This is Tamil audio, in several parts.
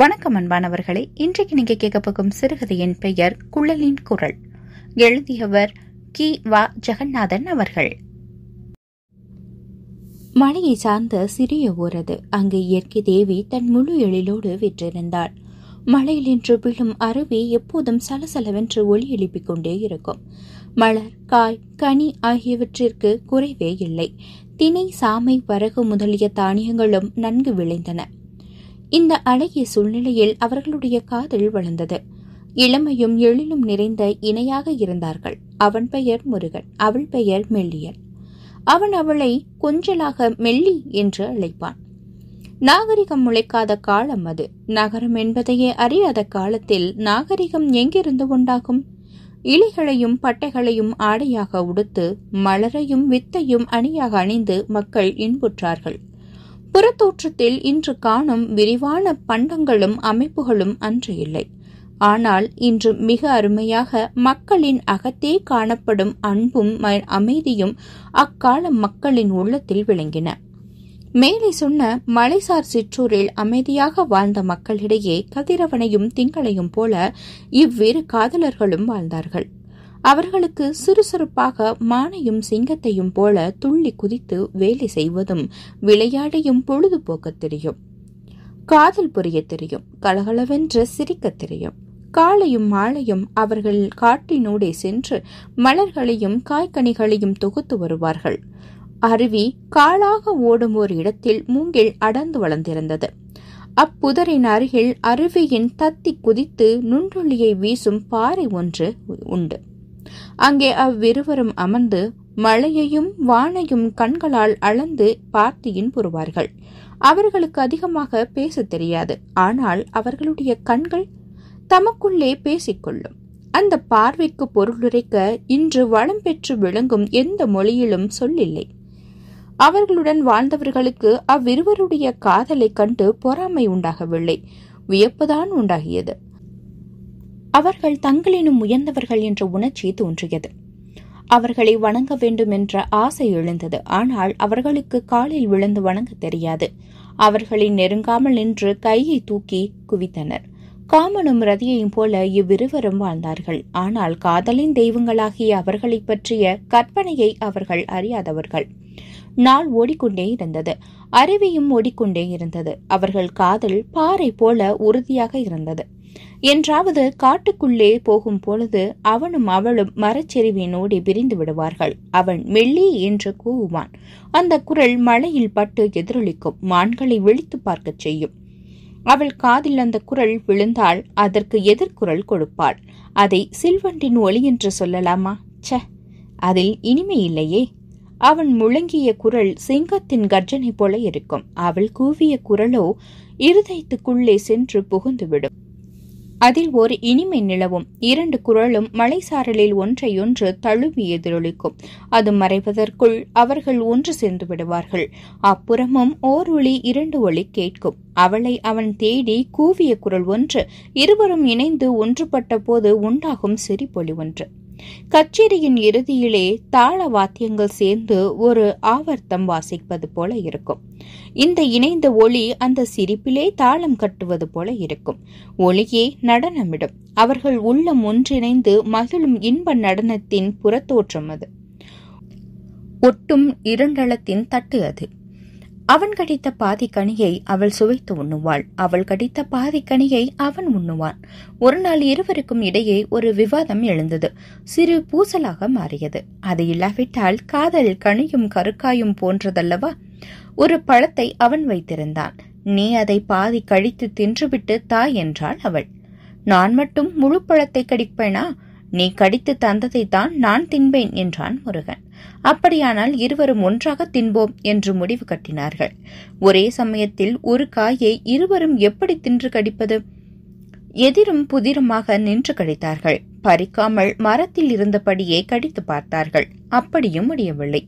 வணக்கம் அன்பானவர்களே இன்றைக்கு நீங்க கேட்கப்போகும் சிறுகதையின் பெயர் குழலின் குரல் எழுதியவர் கி வா ஜெகநாதன் அவர்கள் மலையை சார்ந்த சிறிய ஊரது அங்கு இயற்கை தேவி தன் முழு எழிலோடு விற்றிருந்தாள் மலையில் இன்று விழும் அருவி எப்போதும் சலசலவென்று ஒளி எழுப்பிக் கொண்டே இருக்கும் மலர் காய் கனி ஆகியவற்றிற்கு குறைவே இல்லை தினை சாமை வரகு முதலிய தானியங்களும் நன்கு விளைந்தன இந்த அழகிய சூழ்நிலையில் அவர்களுடைய காதல் வளர்ந்தது இளமையும் எழிலும் நிறைந்த இணையாக இருந்தார்கள் அவன் பெயர் முருகன் அவள் பெயர் மெல்லியன் அவன் அவளை கொஞ்சலாக மெல்லி என்று அழைப்பான் நாகரிகம் முளைக்காத காலம் அது நகரம் என்பதையே அறியாத காலத்தில் நாகரிகம் எங்கிருந்து உண்டாகும் இலைகளையும் பட்டைகளையும் ஆடையாக உடுத்து மலரையும் வித்தையும் அணியாக அணிந்து மக்கள் இன்புற்றார்கள் புறத்தோற்றத்தில் இன்று காணும் விரிவான பண்டங்களும் அமைப்புகளும் அன்று இல்லை ஆனால் இன்று மிக அருமையாக மக்களின் அகத்தே காணப்படும் அன்பும் அமைதியும் அக்கால மக்களின் உள்ளத்தில் விளங்கின மேலே சொன்ன மலைசார் சிற்றூரில் அமைதியாக வாழ்ந்த மக்களிடையே கதிரவனையும் திங்களையும் போல இவ்விரு காதலர்களும் வாழ்ந்தார்கள் அவர்களுக்கு சுறுசுறுப்பாக மானையும் சிங்கத்தையும் போல துள்ளி குதித்து வேலை செய்வதும் விளையாடையும் பொழுதுபோக்க தெரியும் காதல் புரிய தெரியும் கலகலவென்று சிரிக்க தெரியும் காலையும் மாலையும் அவர்கள் காட்டினூடே சென்று மலர்களையும் காய்கனிகளையும் தொகுத்து வருவார்கள் அருவி காளாக ஓடும் ஒரு இடத்தில் மூங்கில் அடர்ந்து வளர்ந்திருந்தது அப்புதரின் அருகில் அருவியின் தத்தி குதித்து நுண்ணுள்ளியை வீசும் பாறை ஒன்று உண்டு அங்கே அவ்விருவரும் அமர்ந்து மழையையும் வானையும் கண்களால் அளந்து பார்த்தியின் புரிவார்கள் அவர்களுக்கு அதிகமாக பேச தெரியாது ஆனால் அவர்களுடைய கண்கள் தமக்குள்ளே பேசிக்கொள்ளும் அந்த பார்வைக்கு பொருளுரைக்க இன்று வளம் பெற்று விளங்கும் எந்த மொழியிலும் சொல்லில்லை அவர்களுடன் வாழ்ந்தவர்களுக்கு அவ்விருவருடைய காதலை கண்டு பொறாமை உண்டாகவில்லை வியப்புதான் உண்டாகியது அவர்கள் தங்களினும் உயர்ந்தவர்கள் என்ற உணர்ச்சி தோன்றியது அவர்களை வணங்க வேண்டும் என்ற ஆசை எழுந்தது ஆனால் அவர்களுக்கு காலில் விழுந்து வணங்க தெரியாது அவர்களை நெருங்காமல் நின்று கையை தூக்கி குவித்தனர் காமனும் ரதியையும் போல இவ்விருவரும் வாழ்ந்தார்கள் ஆனால் காதலின் தெய்வங்களாகிய அவர்களை பற்றிய கற்பனையை அவர்கள் அறியாதவர்கள் நாள் ஓடிக்கொண்டே இருந்தது அருவியும் ஓடிக்கொண்டே இருந்தது அவர்கள் காதல் பாறை போல உறுதியாக இருந்தது என்றாவது காட்டுக்குள்ளே போகும் பொழுது அவனும் அவளும் மரச்செறிவினோடி பிரிந்து விடுவார்கள் அவன் மெல்லி என்று கூவுவான் அந்த குரல் மழையில் பட்டு எதிரொலிக்கும் மான்களை விழித்து பார்க்கச் செய்யும் அவள் காதில் அந்த குரல் விழுந்தால் அதற்கு எதிர்குரல் கொடுப்பாள் அதை சில்வண்டின் ஒளி என்று சொல்லலாமா ச அதில் இனிமை இல்லையே அவன் முழங்கிய குரல் சிங்கத்தின் கர்ஜனை போல இருக்கும் அவள் கூவிய குரலோ இருதயத்துக்குள்ளே சென்று புகுந்துவிடும் அதில் ஒரு இனிமை நிலவும் இரண்டு குரலும் மலைசாரலில் ஒன்றையொன்று தழுவி எதிரொலிக்கும் அது மறைவதற்குள் அவர்கள் ஒன்று சென்று விடுவார்கள் அப்புறமும் ஓர் ஒளி இரண்டு ஒளி கேட்கும் அவளை அவன் தேடி கூவிய குரல் ஒன்று இருவரும் இணைந்து ஒன்றுபட்ட போது உண்டாகும் சிரிப்பொலி ஒன்று கச்சேரியின் இறுதியிலே தாள வாத்தியங்கள் சேர்ந்து ஒரு ஆவர்த்தம் வாசிப்பது போல இருக்கும் இந்த இணைந்த ஒளி அந்த சிரிப்பிலே தாளம் கட்டுவது போல இருக்கும் ஒளியே நடனமிடும் அவர்கள் உள்ளம் ஒன்றிணைந்து மகிழும் இன்ப நடனத்தின் புறத்தோற்றம் அது ஒட்டும் இரண்டளத்தின் தட்டு அது அவன் கடித்த பாதி கனியை அவள் சுவைத்து உண்ணுவாள் அவள் கடித்த பாதி கனியை அவன் உண்ணுவான் ஒரு நாள் இருவருக்கும் இடையே ஒரு விவாதம் எழுந்தது சிறு பூசலாக மாறியது அது இல்லாவிட்டால் காதல் கனியும் கருக்காயும் போன்றதல்லவா ஒரு பழத்தை அவன் வைத்திருந்தான் நீ அதை பாதி கழித்து தின்றுவிட்டு தா என்றாள் அவள் நான் மட்டும் முழு பழத்தை கடிப்பேனா நீ கடித்து தந்ததைத்தான் நான் தின்பேன் என்றான் முருகன் அப்படியானால் இருவரும் ஒன்றாக தின்போம் என்று முடிவு கட்டினார்கள் ஒரே சமயத்தில் ஒரு காயை இருவரும் எப்படி தின்று கடிப்பது எதிரும் புதிருமாக நின்று கடித்தார்கள் பறிக்காமல் மரத்தில் இருந்தபடியே கடித்து பார்த்தார்கள் அப்படியும் முடியவில்லை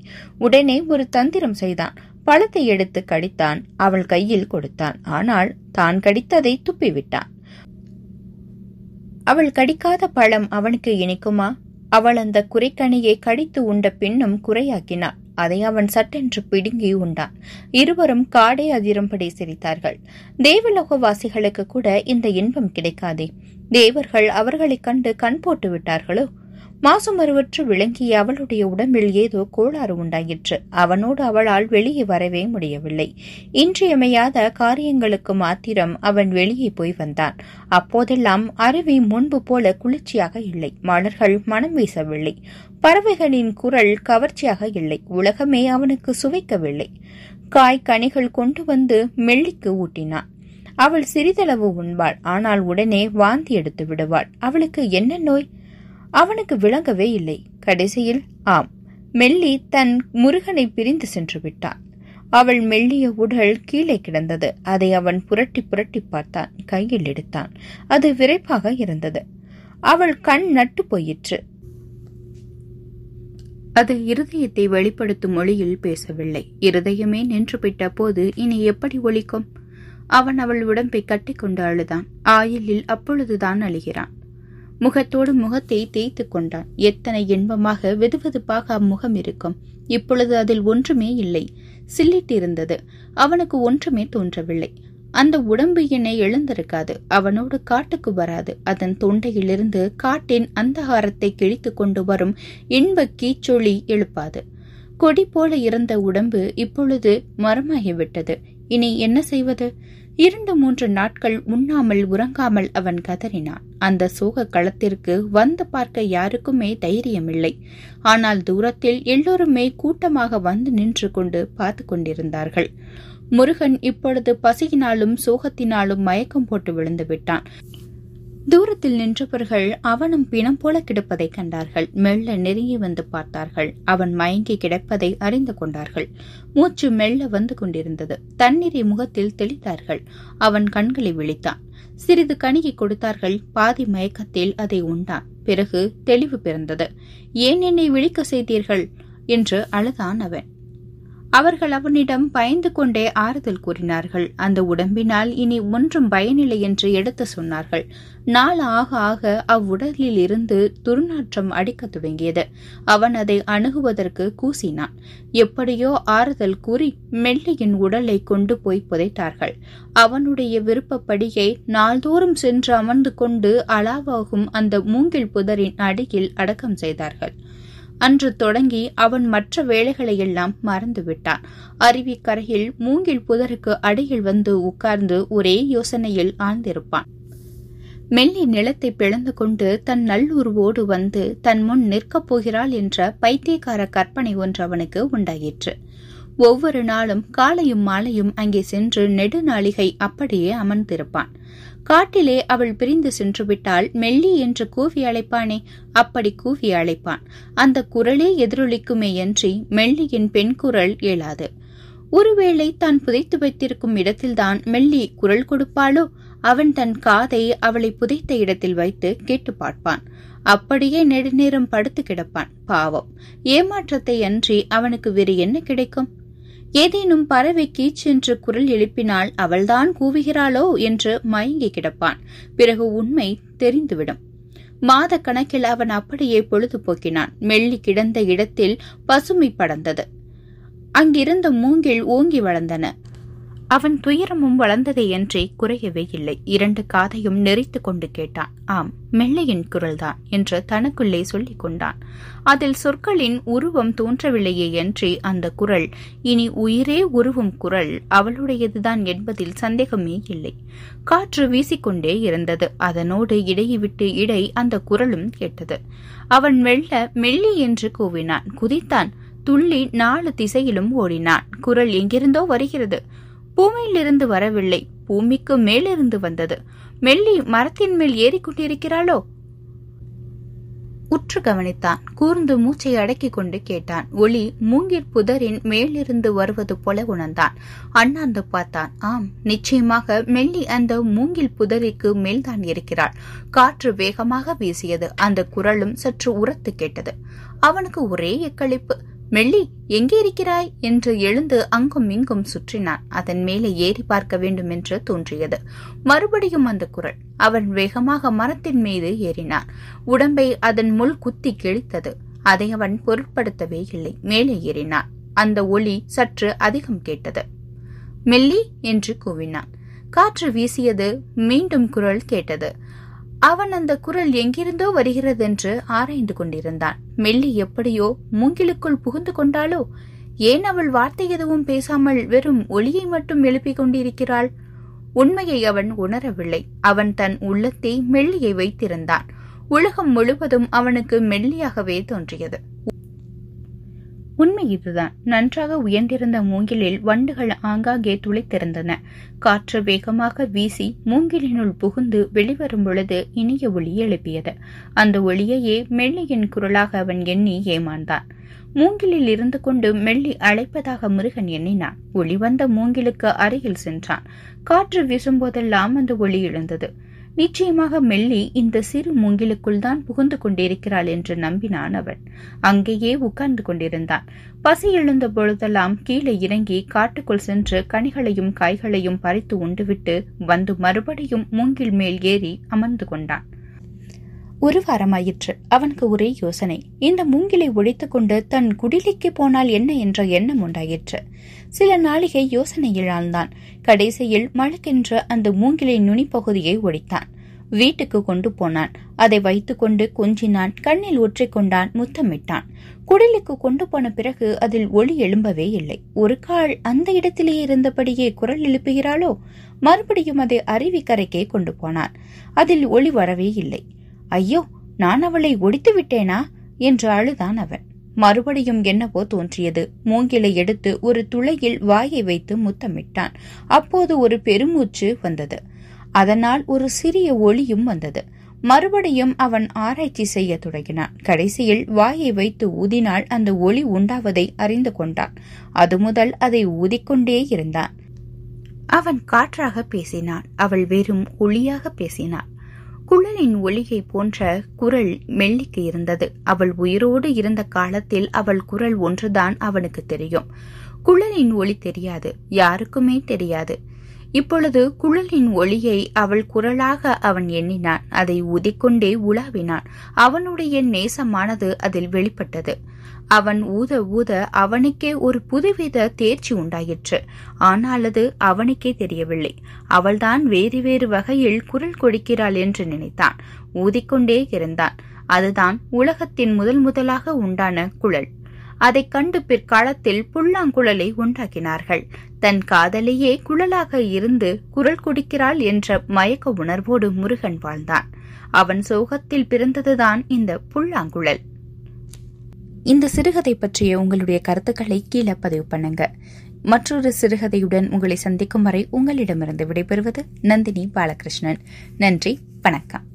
உடனே ஒரு தந்திரம் செய்தான் பழத்தை எடுத்து கடித்தான் அவள் கையில் கொடுத்தான் ஆனால் தான் கடித்ததை துப்பிவிட்டான் அவள் கடிக்காத பழம் அவனுக்கு இனிக்குமா அவள் அந்த குறைக்கணையை கடித்து உண்ட பின்னும் குறையாக்கினாள் அதை அவன் சட்டென்று பிடுங்கி உண்டான் இருவரும் காடே அதிரும்படி சிரித்தார்கள் தேவலோக வாசிகளுக்கு கூட இந்த இன்பம் கிடைக்காதே தேவர்கள் அவர்களைக் கண்டு கண் போட்டு விட்டார்களோ மாசுமருவற்று விளங்கிய அவளுடைய உடம்பில் ஏதோ கோளாறு உண்டாயிற்று அவனோடு அவளால் வெளியே வரவே முடியவில்லை இன்றியமையாத காரியங்களுக்கு மாத்திரம் அவன் வெளியே போய் வந்தான் அப்போதெல்லாம் அருவி முன்பு போல குளிர்ச்சியாக இல்லை மலர்கள் மனம் வீசவில்லை பறவைகளின் குரல் கவர்ச்சியாக இல்லை உலகமே அவனுக்கு சுவைக்கவில்லை காய் கனிகள் கொண்டு வந்து மெல்லிக்கு ஊட்டினான் அவள் சிறிதளவு உண்பாள் ஆனால் உடனே வாந்தி எடுத்து விடுவாள் அவளுக்கு என்ன நோய் அவனுக்கு விளங்கவே இல்லை கடைசியில் ஆம் மெல்லி தன் முருகனை பிரிந்து சென்று விட்டான் அவள் மெல்லிய உடல் கீழே கிடந்தது அதை அவன் புரட்டி புரட்டி பார்த்தான் கையில் எடுத்தான் அது விரைப்பாக இருந்தது அவள் கண் நட்டு போயிற்று அது இருதயத்தை வெளிப்படுத்தும் மொழியில் பேசவில்லை இருதயமே நின்றுவிட்ட போது இனி எப்படி ஒழிக்கும் அவன் அவள் உடம்பை கட்டிக்கொண்டு அழுதான் ஆயிலில் அப்பொழுதுதான் அழுகிறான் முகத்தோடு முகத்தை தேய்த்து கொண்டான் எத்தனை இன்பமாக வெதுவெதுப்பாக அம்முகம் இருக்கும் இப்பொழுது அதில் ஒன்றுமே இல்லை சில்லிட்டிருந்தது அவனுக்கு ஒன்றுமே தோன்றவில்லை அந்த உடம்பு என்னை எழுந்திருக்காது அவனோடு காட்டுக்கு வராது அதன் தொண்டையிலிருந்து காட்டின் அந்தகாரத்தை கிழித்து கொண்டு வரும் இன்ப கீச்சொளி எழுப்பாது கொடி போல இருந்த உடம்பு இப்பொழுது மரமாகிவிட்டது இனி என்ன செய்வது இரண்டு மூன்று நாட்கள் உண்ணாமல் உறங்காமல் அவன் கதறினான் அந்த சோக களத்திற்கு வந்து பார்க்க யாருக்குமே தைரியமில்லை ஆனால் தூரத்தில் எல்லோருமே கூட்டமாக வந்து நின்று கொண்டு பார்த்து கொண்டிருந்தார்கள் முருகன் இப்பொழுது பசியினாலும் சோகத்தினாலும் மயக்கம் போட்டு விழுந்து விட்டான் தூரத்தில் நின்றவர்கள் அவனும் பிணம் போல கிடப்பதை கண்டார்கள் மெல்ல நெருங்கி வந்து பார்த்தார்கள் அவன் மயங்கி கிடப்பதை அறிந்து கொண்டார்கள் மூச்சு மெல்ல வந்து கொண்டிருந்தது தண்ணீரை முகத்தில் தெளித்தார்கள் அவன் கண்களை விழித்தான் சிறிது கணிகை கொடுத்தார்கள் பாதி மயக்கத்தில் அதை உண்டான் பிறகு தெளிவு பிறந்தது ஏன் என்னை விழிக்க செய்தீர்கள் என்று அழுதான் அவன் அவர்கள் அவனிடம் பயந்து கொண்டே ஆறுதல் கூறினார்கள் அந்த உடம்பினால் இனி ஒன்றும் பயனில்லை என்று எடுத்து சொன்னார்கள் நாள் ஆக ஆக அவ்வுடலில் இருந்து துர்நாற்றம் அடிக்கத் தொடங்கியது அவன் அதை அணுகுவதற்கு கூசினான் எப்படியோ ஆறுதல் கூறி மெல்லியின் உடலை கொண்டு போய் புதைத்தார்கள் அவனுடைய விருப்பப்படியை நாள்தோறும் சென்று அமர்ந்து கொண்டு அளாவாகும் அந்த மூங்கில் புதரின் அடியில் அடக்கம் செய்தார்கள் அன்று தொடங்கி அவன் மற்ற வேலைகளையெல்லாம் மறந்துவிட்டான் அருவிக்கரையில் மூங்கில் புதருக்கு அடியில் வந்து உட்கார்ந்து ஒரே யோசனையில் ஆழ்ந்திருப்பான் மெல்லி நிலத்தை பிளந்து கொண்டு தன் நல்லுருவோடு வந்து தன் முன் நிற்கப் போகிறாள் என்ற பைத்தியக்கார கற்பனை ஒன்று அவனுக்கு உண்டாயிற்று ஒவ்வொரு நாளும் காலையும் மாலையும் அங்கே சென்று நெடுநாளிகை அப்படியே அமர்ந்திருப்பான் காட்டிலே அவள் பிரிந்து சென்று விட்டால் மெல்லி என்று கூவி அழைப்பானே அப்படி கூவி அழைப்பான் அந்த குரலே எதிரொலிக்குமே அன்றி மெல்லியின் பெண் குரல் இயலாது ஒருவேளை தான் புதைத்து வைத்திருக்கும் இடத்தில்தான் மெல்லி குரல் கொடுப்பாளோ அவன் தன் காதை அவளை புதைத்த இடத்தில் வைத்து கேட்டு பார்ப்பான் அப்படியே நெடுநேரம் படுத்து கிடப்பான் பாவம் ஏமாற்றத்தை அன்றி அவனுக்கு வேறு என்ன கிடைக்கும் ஏதேனும் பறவை கீச்சென்று குரல் எழுப்பினால் அவள்தான் கூவுகிறாளோ என்று மயங்கி கிடப்பான் பிறகு உண்மை தெரிந்துவிடும் மாத கணக்கில் அவன் அப்படியே பொழுது போக்கினான் மெல்லி கிடந்த இடத்தில் பசுமை படர்ந்தது அங்கிருந்த மூங்கில் ஓங்கி வளர்ந்தன அவன் துயரமும் வளர்ந்ததை என்றே குறையவே இல்லை இரண்டு காதையும் நெறித்து கொண்டு கேட்டான் ஆம் மெல்லையின் குரல்தான் என்று தனக்குள்ளே சொல்லிக் கொண்டான் அதில் சொற்களின் உருவம் தோன்றவில்லையே என்றே அந்த குரல் இனி உயிரே உருவும் குரல் அவளுடையதுதான் என்பதில் சந்தேகமே இல்லை காற்று வீசிக்கொண்டே இருந்தது அதனோடு இடையை விட்டு இடை அந்த குரலும் கேட்டது அவன் மெல்ல மெல்லி என்று கூவினான் குதித்தான் துள்ளி நாலு திசையிலும் ஓடினான் குரல் எங்கிருந்தோ வருகிறது பூமியிலிருந்து வரவில்லை பூமிக்கு மேலிருந்து வந்தது மெல்லி மரத்தின் மேல் ஏறிக்கொண்டிருக்கிறாளோ உற்று கவனித்தான் கூர்ந்து மூச்சை அடக்கிக் கொண்டு கேட்டான் ஒளி மூங்கிற் புதரின் மேலிருந்து வருவது போல உணர்ந்தான் அண்ணாந்து பார்த்தான் ஆம் நிச்சயமாக மெல்லி அந்த மூங்கில் புதரிக்கு மேல்தான் இருக்கிறாள் காற்று வேகமாக வீசியது அந்த குரலும் சற்று உரத்து கேட்டது அவனுக்கு ஒரே எக்களிப்பு மெல்லி எங்கே இருக்கிறாய் என்று எழுந்து அங்கும் இங்கும் சுற்றினான் அதன் மேலே ஏறி பார்க்க வேண்டும் என்று தோன்றியது மறுபடியும் அந்த குரல் அவன் வேகமாக மரத்தின் மீது ஏறினான் உடம்பை அதன் முள் குத்தி கிழித்தது அதை அவன் பொருட்படுத்தவே இல்லை மேலே ஏறினான் அந்த ஒளி சற்று அதிகம் கேட்டது மெல்லி என்று கூவினான் காற்று வீசியது மீண்டும் குரல் கேட்டது அவன் அந்த குரல் எங்கிருந்தோ வருகிறதென்று ஆராய்ந்து கொண்டிருந்தான் மெல்லி எப்படியோ மூங்கிலுக்குள் புகுந்து கொண்டாளோ ஏன் அவள் வார்த்தை எதுவும் பேசாமல் வெறும் ஒளியை மட்டும் எழுப்பிக் கொண்டிருக்கிறாள் உண்மையை அவன் உணரவில்லை அவன் தன் உள்ளத்தை மெல்லியை வைத்திருந்தான் உலகம் முழுவதும் அவனுக்கு மெல்லியாகவே தோன்றியது உண்மை இதுதான் நன்றாக உயர்ந்திருந்த மூங்கிலில் வண்டுகள் ஆங்காங்கே துளைத்திருந்தன காற்று வேகமாக வீசி மூங்கிலினுள் புகுந்து வெளிவரும் பொழுது இனிய ஒளி எழுப்பியது அந்த ஒளியையே மெல்லியின் குரலாக அவன் எண்ணி ஏமாந்தான் மூங்கிலில் இருந்து கொண்டு மெல்லி அழைப்பதாக முருகன் எண்ணினான் ஒளி வந்த மூங்கிலுக்கு அருகில் சென்றான் காற்று வீசும்போதெல்லாம் அந்த ஒளி எழுந்தது நிச்சயமாக மெல்லி இந்த சிறு மூங்கிலுக்குள் தான் புகுந்து கொண்டிருக்கிறாள் என்று நம்பினான் அவன் அங்கேயே உட்கார்ந்து கொண்டிருந்தான் பசி எழுந்த பொழுதெல்லாம் கீழே இறங்கி காட்டுக்குள் சென்று கனிகளையும் காய்களையும் பறித்து உண்டுவிட்டு வந்து மறுபடியும் மூங்கில் மேல் ஏறி அமர்ந்து கொண்டான் ஒரு வாரமாயிற்று அவனுக்கு ஒரே யோசனை இந்த மூங்கிலை ஒழித்துக்கொண்டு தன் குடிலைக்கு போனால் என்ன என்ற எண்ணம் உண்டாயிற்று சில நாளிகை யோசனையில் ஆழ்ந்தான் கடைசியில் மழுக்கென்ற அந்த மூங்கிலை நுனிப்பகுதியை ஒழித்தான் வீட்டுக்கு கொண்டு போனான் அதை வைத்துக்கொண்டு கொஞ்சினான் கண்ணில் ஒற்றிக்கொண்டான் முத்தமிட்டான் குடிலுக்கு கொண்டு போன பிறகு அதில் ஒளி எழும்பவே இல்லை ஒரு கால் அந்த இடத்திலேயே இருந்தபடியே குரல் எழுப்புகிறாளோ மறுபடியும் அதை அருவி கரைக்கே கொண்டு போனான் அதில் ஒளி வரவே இல்லை ஐயோ நான் அவளை ஒடித்து விட்டேனா என்று அழுதான் அவன் மறுபடியும் என்னவோ தோன்றியது மூங்கிலை எடுத்து ஒரு துளையில் வாயை வைத்து முத்தமிட்டான் அப்போது ஒரு பெருமூச்சு வந்தது அதனால் ஒரு சிறிய ஒளியும் வந்தது மறுபடியும் அவன் ஆராய்ச்சி செய்ய தொடங்கினான் கடைசியில் வாயை வைத்து ஊதினால் அந்த ஒளி உண்டாவதை அறிந்து கொண்டான் அது முதல் அதை ஊதிக்கொண்டே இருந்தான் அவன் காற்றாக பேசினான் அவள் வெறும் ஒளியாக பேசினாள் குழலின் ஒளிகை போன்ற குரல் மெல்லிக்கு இருந்தது அவள் உயிரோடு இருந்த காலத்தில் அவள் குரல் ஒன்றுதான் அவனுக்கு தெரியும் குழலின் ஒளி தெரியாது யாருக்குமே தெரியாது இப்பொழுது குழலின் ஒளியை அவள் குரலாக அவன் எண்ணினான் அதை உதிக்கொண்டே உலாவினான் அவனுடைய நேசமானது அதில் வெளிப்பட்டது அவன் ஊத ஊத அவனுக்கே ஒரு புதுவித தேர்ச்சி உண்டாயிற்று ஆனால் அது அவனுக்கே தெரியவில்லை அவள்தான் வேறு வேறு வகையில் குரல் கொடுக்கிறாள் என்று நினைத்தான் ஊதிக்கொண்டே இருந்தான் அதுதான் உலகத்தின் முதல் முதலாக உண்டான குழல் அதை கண்டு பிற்காலத்தில் புல்லாங்குழலை உண்டாக்கினார்கள் தன் காதலையே குழலாக இருந்து குரல் கொடுக்கிறாள் என்ற மயக்க உணர்வோடு முருகன் வாழ்ந்தான் அவன் சோகத்தில் பிறந்ததுதான் இந்த புல்லாங்குழல் இந்த சிறுகதை பற்றிய உங்களுடைய கருத்துக்களை கீழே பதிவு பண்ணுங்க மற்றொரு சிறுகதையுடன் உங்களை சந்திக்கும் வரை உங்களிடமிருந்து விடைபெறுவது நந்தினி பாலகிருஷ்ணன் நன்றி வணக்கம்